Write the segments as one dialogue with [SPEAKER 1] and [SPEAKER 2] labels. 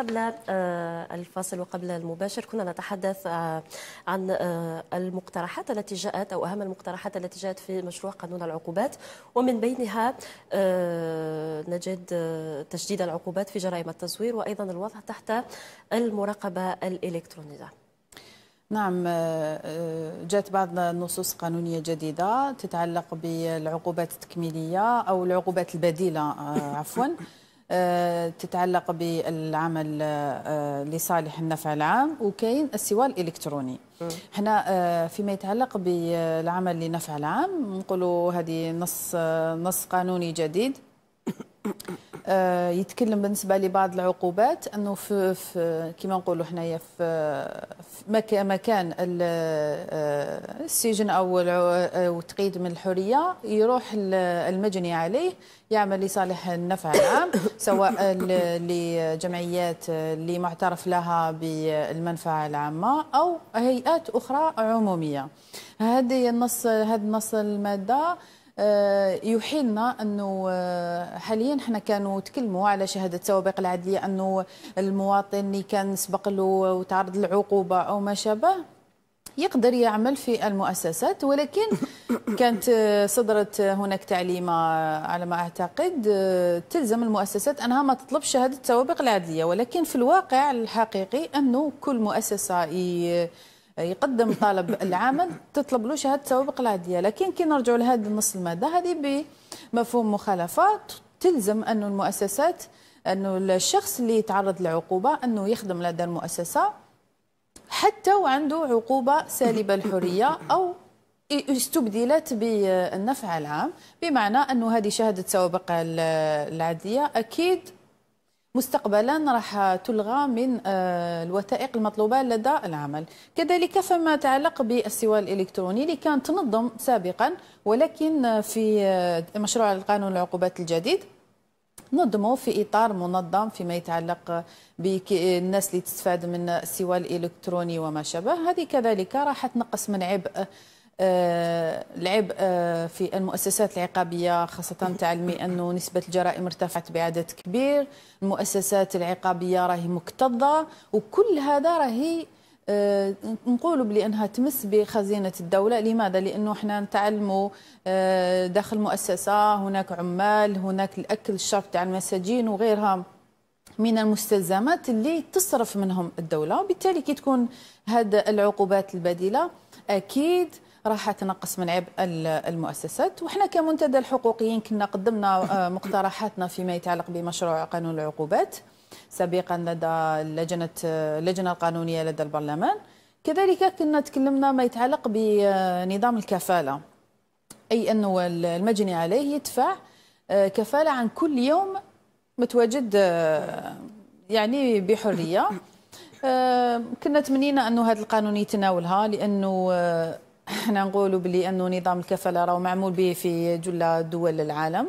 [SPEAKER 1] قبل آه، الفاصل وقبل المباشر كنا نتحدث آه، عن آه، المقترحات التي جاءت أو أهم المقترحات التي جاءت في مشروع قانون العقوبات ومن بينها نجد تشديد العقوبات في جرائم التزوير وأيضا الوضع تحت المراقبة الإلكترونية
[SPEAKER 2] نعم جاءت بعض النصوص قانونية جديدة تتعلق بالعقوبات التكميلية أو العقوبات البديلة عفواً آه، تتعلق بالعمل آه، آه، لصالح النفع العام وكاين السواء الالكتروني هنا فيما يتعلق بالعمل لنفع العام نقولوا هذه نص نص قانوني جديد آه، يتكلم بالنسبه لبعض العقوبات انه في, في كما نقولوا حنايا في, في مكان آه، السجن او التقييد من الحريه يروح المجني عليه يعمل لصالح النفع العام سواء لجمعيات اللي معترف لها بالمنفعه العامه او هيئات اخرى عموميه هذه النص هذا النص الماده آه، يوحيلنا انه آه، حاليا حنا كانوا تكلموا على شهاده سوابق العدليه انه المواطن اللي كان سبق له وتعرض للعقوبه او ما شابه يقدر يعمل في المؤسسات ولكن كانت آه، صدرت هناك تعليمة على ما أعتقد تلزم المؤسسات أنها ما تطلب شهادة سوابق العدليه ولكن في الواقع الحقيقي أنه كل مؤسسة يقدم طالب العمل تطلب له شهاده سوابق العاديه لكن كي نرجعوا لهذا النص الماده هذه بمفهوم مخالفات تلزم انه المؤسسات أنه الشخص اللي يتعرض لعقوبة أنه يخدم لدى المؤسسة حتى وعنده عقوبة سالبة الحرية أو استبدلت بالنفع العام بمعنى أنه هذه شهادة سوابق العادية أكيد مستقبلا راح تلغى من آه، الوثائق المطلوبة لدى العمل كذلك فما يتعلق بالسواء الإلكتروني اللي كان تنظم سابقا ولكن آه، في آه، مشروع القانون العقوبات الجديد نظموا في اطار منظم فيما يتعلق بالناس اللي تستفاد من السوى الالكتروني وما شابه هذه كذلك راح تنقص من عبء العبء آه، آه، في المؤسسات العقابية خاصة تعلمي أنه نسبة الجرائم ارتفعت بعدد كبير المؤسسات العقابية راهي مكتظة وكل هذا راهي آه، نقولوا بلي انها تمس بخزينه الدوله لماذا لانه احنا نتعلموا داخل مؤسسه هناك عمال هناك الاكل الشرب تاع المساجين وغيرها من المستلزمات اللي تصرف منهم الدوله وبالتالي كي تكون هذه العقوبات البديله اكيد راح تنقص من عبء المؤسسات وحنا كمنتدى الحقوقيين كنا قدمنا آه، مقترحاتنا فيما يتعلق بمشروع قانون العقوبات سابقا لدى لجنه اللجنة آه، القانونية لدى البرلمان كذلك كنا تكلمنا ما يتعلق بنظام الكفالة أي أنه المجني عليه يدفع آه، كفالة عن كل يوم متواجد يعني بحرية كنا تمنينا أنه هذا القانون يتناولها لأنه احنا نقولوا بلي انه نظام الكفاله راه معمول به في جل دول العالم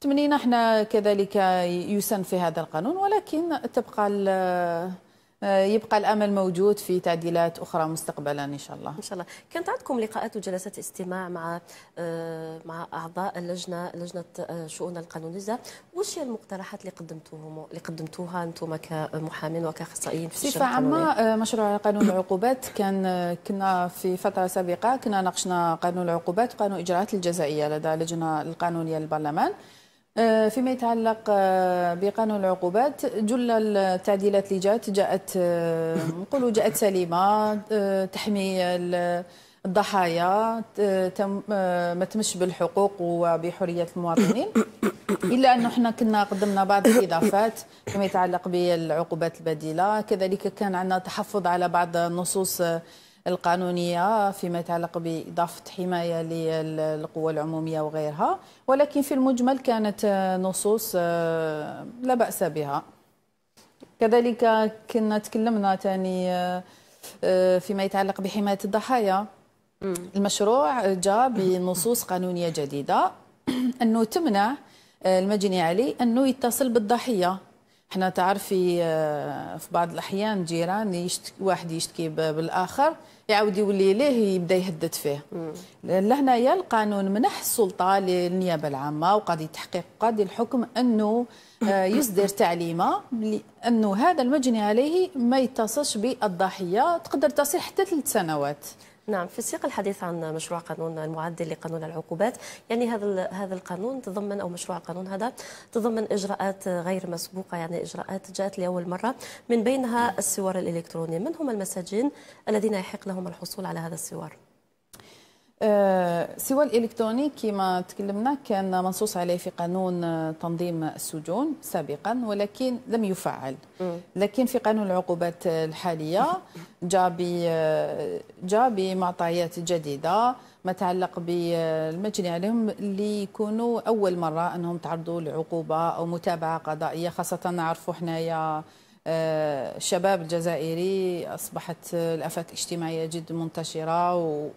[SPEAKER 2] تمنينا احنا كذلك يسن في هذا القانون ولكن تبقى آه، يبقى الامل موجود في تعديلات اخرى مستقبلا ان شاء الله ان شاء
[SPEAKER 1] الله كانت عندكم لقاءات وجلسات استماع مع آه، مع اعضاء اللجنه لجنه آه، شؤون القانونيه وش هي المقترحات اللي قدمتوهم اللي قدمتوها انتم كمحامين وكاخصائيين في بصفه عامه
[SPEAKER 2] مشروع قانون العقوبات كان كنا في فتره سابقه كنا ناقشنا قانون العقوبات وقانون الاجراءات الجزائيه لدى اللجنه القانونيه للبرلمان آه، فيما يتعلق آه، بقانون العقوبات جل التعديلات اللي جات جاءت آه، نقولوا جاءت سليمه تحمي الضحايا ما تمش بالحقوق وبحرية المواطنين إلا أنه احنا كنا قدمنا بعض الإضافات فيما يتعلق بالعقوبات البديلة كذلك كان عندنا تحفظ على بعض النصوص القانونية فيما يتعلق بإضافة حماية للقوى العمومية وغيرها ولكن في المجمل كانت نصوص آه، لا بأس بها كذلك كنا تكلمنا تاني آه، آه، فيما يتعلق بحماية الضحايا المشروع جاء بنصوص قانونية جديدة أنه تمنع المجني عليه أنه يتصل بالضحية احنا تعرفي آه، في بعض الاحيان جيران يشتكي واحد يشتكي بالاخر يعاود يولي ليه يبدا يهدد فيه لهنايا القانون منح السلطه للنيابه العامه وقاضي التحقيق قاضي الحكم انه آه، يصدر تعليمه انه هذا
[SPEAKER 1] المجني عليه ما يتصلش بالضحيه تقدر تصل حتى ثلاث سنوات نعم في سياق الحديث عن مشروع قانون المعدل لقانون العقوبات يعني هذا هذا القانون تضمن او مشروع القانون هذا تضمن اجراءات غير مسبوقه يعني اجراءات جاءت لاول مره من بينها السوار الالكتروني من هم المساجين الذين يحق لهم الحصول على هذا السوار آه، سوى الالكتروني كما تكلمنا كان منصوص
[SPEAKER 2] عليه في قانون آه، تنظيم السجون سابقا ولكن لم يفعل لكن في قانون العقوبات الحاليه جاء آه، بمعطيات جديده ما تعلق بالمجني عليهم اللي يكونوا اول مره انهم تعرضوا لعقوبه او متابعه قضائيه خاصه نعرفوا حنايا الشباب الجزائري اصبحت الافات الاجتماعيه جد منتشره و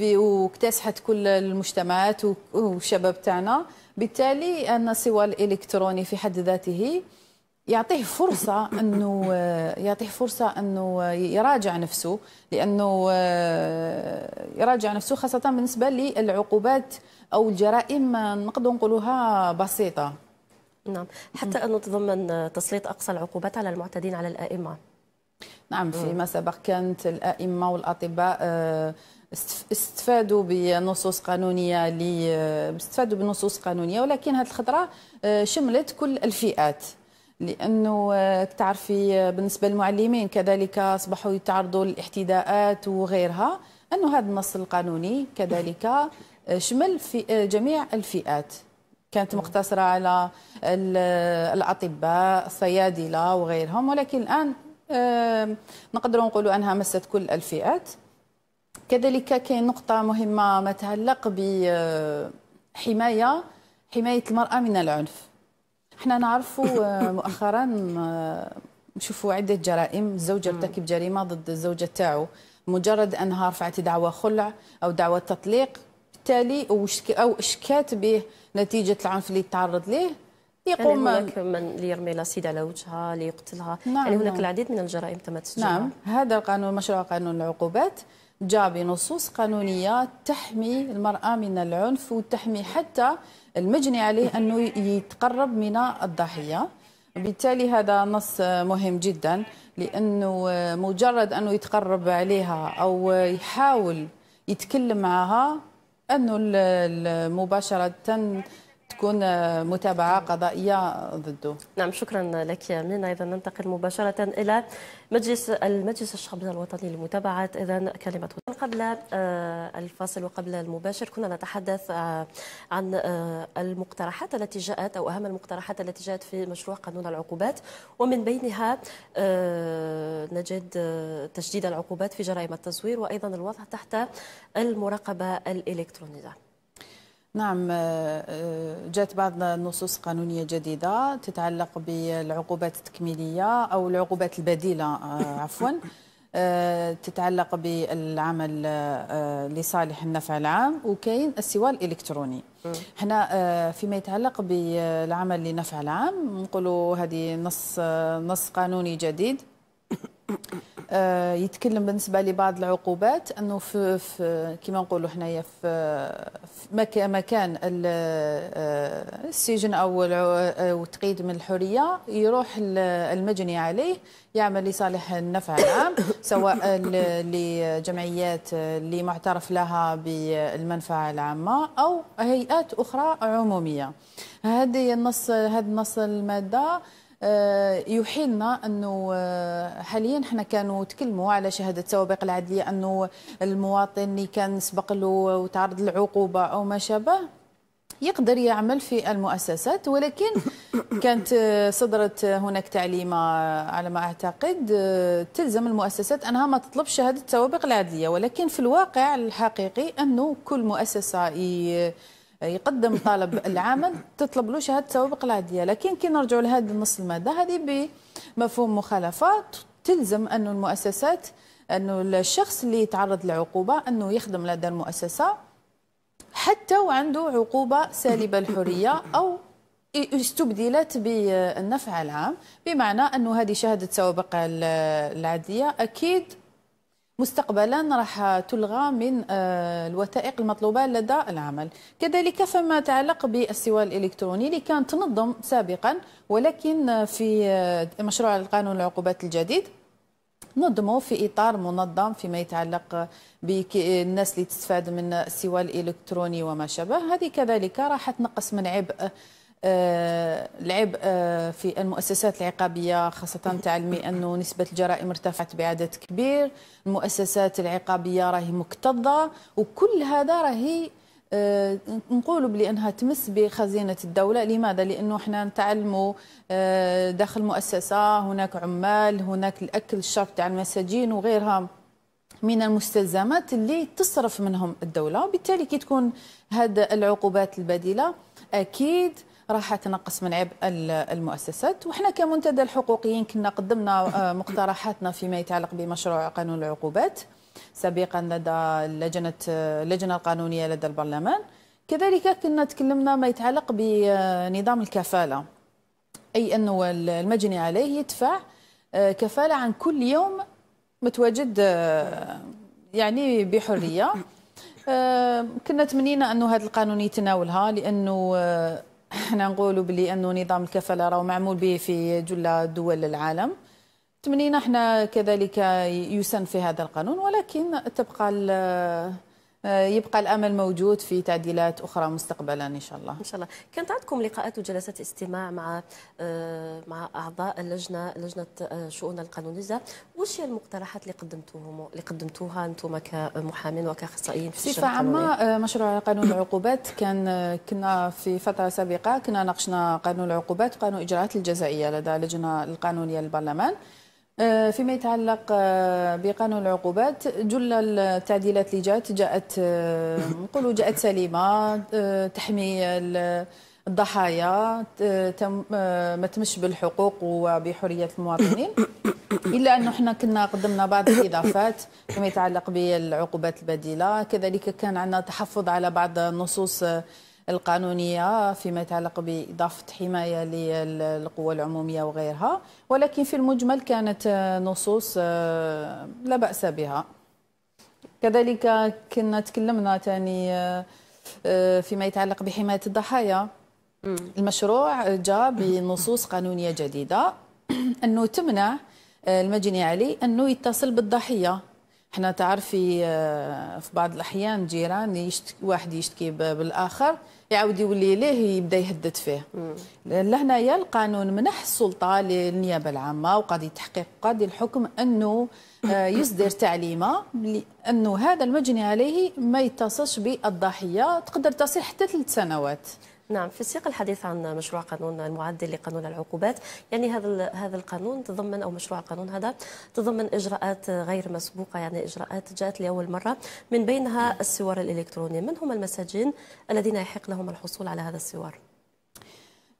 [SPEAKER 2] في واكتسحت كل المجتمعات والشباب تاعنا بالتالي ان السوى الالكتروني في حد ذاته يعطيه فرصة أنه يعطيه فرصة أنه يراجع نفسه لأنه يراجع نفسه خاصة بالنسبة للعقوبات أو الجرائم نقدر
[SPEAKER 1] نقولوها بسيطة نعم حتى أنه تضمن تسليط أقصى العقوبات على المعتدين على الأئمة نعم فيما سبق كانت الأئمة والأطباء
[SPEAKER 2] استفادوا بنصوص قانونيه اللي استفادوا بنصوص قانونيه ولكن هذه الخطره آه، شملت كل الفئات لانه آه، تعرفي آه، بالنسبه للمعلمين كذلك اصبحوا يتعرضوا للاحتداءات وغيرها انه هذا النص القانوني كذلك شمل في جميع الفئات كانت مقتصره على الاطباء الصيادله وغيرهم ولكن الان نقدروا نقولوا انها مست كل الفئات كذلك كاين نقطة مهمة ما تتعلق بحماية آه، حماية المرأة من العنف احنا نعرفوا آه، مؤخرا آه، نشوفوا عدة جرائم الزوجة ارتكب جريمة ضد الزوجة تاعو مجرد أنها رفعت دعوة خلع أو دعوة تطليق بالتالي أو شكات به نتيجة العنف اللي تعرض ليه يقوم يعني هناك من
[SPEAKER 1] ليرمي لاسيد
[SPEAKER 2] على وجهها ليقتلها نعم يعني هناك نعم. العديد من الجرائم تم تسجيلها نعم هذا القانون مشروع قانون العقوبات جاء بنصوص قانونية تحمي المرأة من العنف وتحمي حتى المجني عليه أنه يتقرب من الضحية بالتالي هذا نص مهم جدا لأنه مجرد أنه يتقرب عليها أو يحاول يتكلم معها أنه مباشرة
[SPEAKER 1] تكون آه، متابعه قضائيه ضده. نعم شكرا لك يا مينا اذا ننتقل مباشره الى مجلس المجلس الشعبي الوطني لمتابعه اذا كلمه قبل آه، الفاصل وقبل المباشر كنا نتحدث آه، عن المقترحات التي جاءت او اهم المقترحات التي جاءت في مشروع قانون العقوبات ومن بينها نجد تشديد العقوبات في جرائم التزوير وايضا الوضع تحت المراقبه الالكترونيه.
[SPEAKER 2] نعم آه، آه، جاءت بعض النصوص قانونية جديدة تتعلق بالعقوبات التكميلية أو العقوبات البديلة آه، عفوا تتعلق بالعمل لصالح النفع العام وكاين السواء الالكتروني حنا فيما يتعلق بالعمل لنفع العام نقولوا هذه نص نص قانوني جديد آه، يتكلم بالنسبه لبعض العقوبات انه في, في كما نقولوا حنايا في, في مكان آه، السجن او التقييد آه، من الحريه يروح المجني عليه يعمل لصالح النفع العام سواء لجمعيات اللي معترف لها بالمنفعه العامه او هيئات اخرى عموميه هذه النص هذا النص الماده آه، يوحيلنا انه آه، حاليا حنا كانوا تكلموا على شهاده السوابق العدليه انه المواطن اللي كان سبق له وتعرض للعقوبه او ما شابه يقدر يعمل في المؤسسات ولكن كانت آه، صدرت هناك تعليمه على ما اعتقد تلزم المؤسسات انها ما تطلبش شهاده سوابق العدليه ولكن في الواقع الحقيقي انه كل مؤسسه يقدم طالب العمل تطلب له شهاده سوابق العاديه لكن كي نرجعوا لهذا النص الماده هذه بمفهوم مخالفات تلزم أن المؤسسات أنه الشخص اللي يتعرض لعقوبة أنه يخدم لدى المؤسسة حتى وعنده عقوبة سالبة الحرية أو استبدلت بالنفع العام بمعنى أنه هذه شهادة سوابق العادية أكيد مستقبلا راح تلغى من آه، الوثائق المطلوبة لدى العمل كذلك فما يتعلق بالسوى الإلكتروني اللي كان تنظم سابقا ولكن آه، في آه، مشروع القانون العقوبات الجديد نظموا في اطار منظم فيما يتعلق بالناس اللي تستفاد من السوى الالكتروني وما شابه هذه كذلك راح تنقص من عبء العبء آه، آه، في المؤسسات العقابيه خاصه تعلمي انه نسبه الجرائم ارتفعت بعدد كبير المؤسسات العقابيه راهي مكتظه وكل هذا راهي نقول آه، نقولوا تمس بخزينه الدوله لماذا لانه احنا نتعلموا داخل مؤسسه هناك عمال هناك الاكل الشرب تاع المساجين وغيرها من المستلزمات اللي تصرف منهم الدوله وبالتالي كي تكون هذه العقوبات البديله اكيد راح تنقص من عبء المؤسسات وحنا كمنتدى الحقوقيين كنا قدمنا آه، مقترحاتنا فيما يتعلق بمشروع قانون العقوبات سابقا لدى لجنة اللجنة القانونية لدى البرلمان كذلك كنا تكلمنا ما يتعلق بنظام الكفالة أي أنه المجني عليه يدفع آه، كفالة عن كل يوم متواجد آه، يعني بحرية كنا تمنينا أنه هذا القانون يتناولها لأنه احنا نقولوا بلي انه نظام الكفاله راه معمول به في جل دول العالم تمنينا احنا كذلك يسن في هذا القانون ولكن تبقى آه، يبقى الامل موجود في تعديلات اخرى مستقبلا ان شاء الله. ان شاء
[SPEAKER 1] الله، كانت عندكم لقاءات وجلسات استماع مع آه، مع اعضاء اللجنه لجنه آه، شؤون القانونيه، واش هي المقترحات اللي قدمتوهم اللي قدمتوها انتم كمحامين وكاخصائيين في بصفه عامه
[SPEAKER 2] مشروع قانون العقوبات كان كنا في فتره سابقه كنا ناقشنا قانون العقوبات وقانون الاجراءات الجزائيه لدى اللجنه القانونيه للبرلمان. آه، فيما يتعلق آه، بقانون العقوبات جل التعديلات اللي جات جاءت آه، نقولوا جاءت سليمه تحمي الضحايا ما تمش بالحقوق وبحريات المواطنين الا انه احنا كنا قدمنا بعض الاضافات فيما يتعلق بالعقوبات البديله كذلك كان عندنا تحفظ على بعض النصوص القانونية فيما يتعلق بإضافة حماية للقوة العمومية وغيرها ولكن في المجمل كانت نصوص آه، لا بأس بها كذلك كنا تكلمنا ثاني آه، آه، فيما يتعلق بحماية الضحايا المشروع جاء بنصوص قانونية جديدة أنه تمنع المجني عليه أنه يتصل بالضحية احنا تعرفي في بعض الأحيان جيران يشتكي واحد يشتكي بالآخر يعاود يولي ليه يبدا يهدد فيه لهنايا القانون منح السلطه للنيابه العامه وقاضي التحقيق وقاضي الحكم انه آه، يصدر تعليمه انه هذا المجني
[SPEAKER 1] عليه ما يتصلش بالضحيه تقدر تصل حتى ثلاث سنوات نعم في سياق الحديث عن مشروع قانون المعدل لقانون العقوبات يعني هذا هذا القانون تضمن او مشروع القانون هذا تضمن اجراءات غير مسبوقه يعني اجراءات جاءت لاول مره من بينها السوار الالكتروني من هم المساجين الذين يحق لهم الحصول على هذا السوار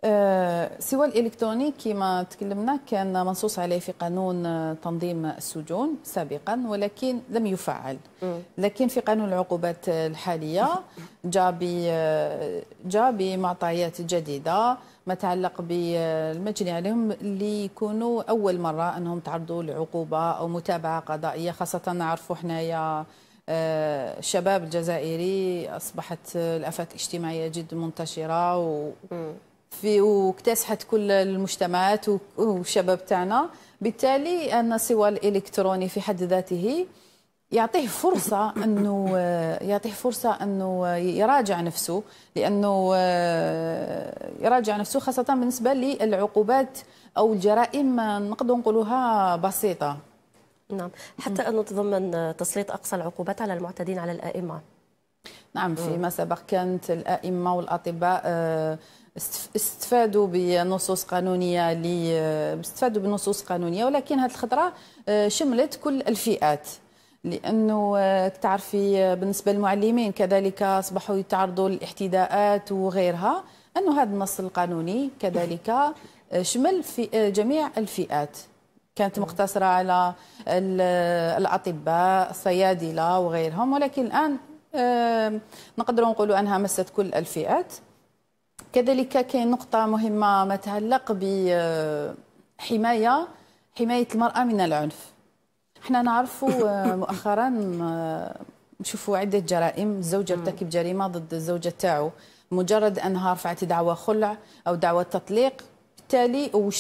[SPEAKER 1] آه، سوى الإلكتروني كما تكلمنا كان منصوص عليه في
[SPEAKER 2] قانون آه، تنظيم السجون سابقا ولكن لم يفعل لكن في قانون العقوبات الحالية جاء آه، جاء بمعطيات جديدة ما تعلق بالمجني عليهم اللي يكونوا أول مرة أنهم تعرضوا لعقوبة أو متابعة قضائية خاصة نعرفوا حنايا الشباب الجزائري أصبحت الآفات الاجتماعية جد منتشرة و... في واكتسحت كل المجتمعات والشباب تاعنا بالتالي ان السوى الالكتروني في حد ذاته يعطيه فرصة أنه يعطيه فرصة أنه يراجع نفسه لأنه آه، يراجع نفسه خاصة بالنسبة للعقوبات أو الجرائم نقدر نقولوها
[SPEAKER 1] بسيطة نعم حتى أنه تضمن تسليط أقصى العقوبات على المعتدين على الأئمة
[SPEAKER 2] نعم فيما سبق كانت الأئمة والأطباء آه، استفادوا بنصوص قانونيه لي استفادوا بنصوص قانونيه ولكن هذه الخطره آه، شملت كل الفئات لانه آه، تعرفي بالنسبه للمعلمين كذلك اصبحوا يتعرضوا للاحتداءات وغيرها انه هذا النص القانوني كذلك شمل في جميع الفئات كانت مقتصره على الاطباء الصيادله وغيرهم ولكن الان نقدر نقولوا انها مست كل الفئات كذلك كاين نقطه مهمه ما تتعلق بحمايه حمايه المراه من العنف احنا نعرفوا مؤخرا نشوفوا عده جرائم الزوجة ارتكب جريمه ضد الزوجه تاعو مجرد انها رفعت دعوى خلع او دعوى تطليق بالتالي او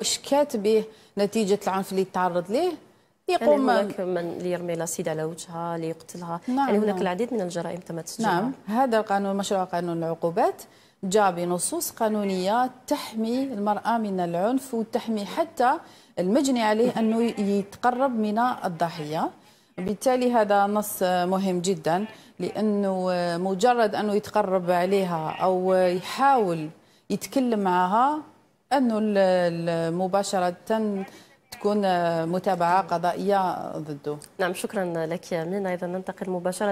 [SPEAKER 2] اشكات به نتيجه العنف اللي تعرض ليه يقوم يعني هناك من ليرمي لاسيد على وجهها ليقتلها يعني نعم يعني هناك نعم. العديد من الجرائم تم تسجيلها نعم هذا القانون مشروع قانون العقوبات جاء بنصوص قانونية تحمي المرأة من العنف وتحمي حتى المجني عليه أنه يتقرب من الضحية بالتالي هذا نص مهم جدا لأنه مجرد أنه يتقرب عليها أو يحاول يتكلم معها أنه مباشرة تكون آه، متابعه قضائيه ضده. نعم شكرا لك يا امين ايضا ننتقل مباشره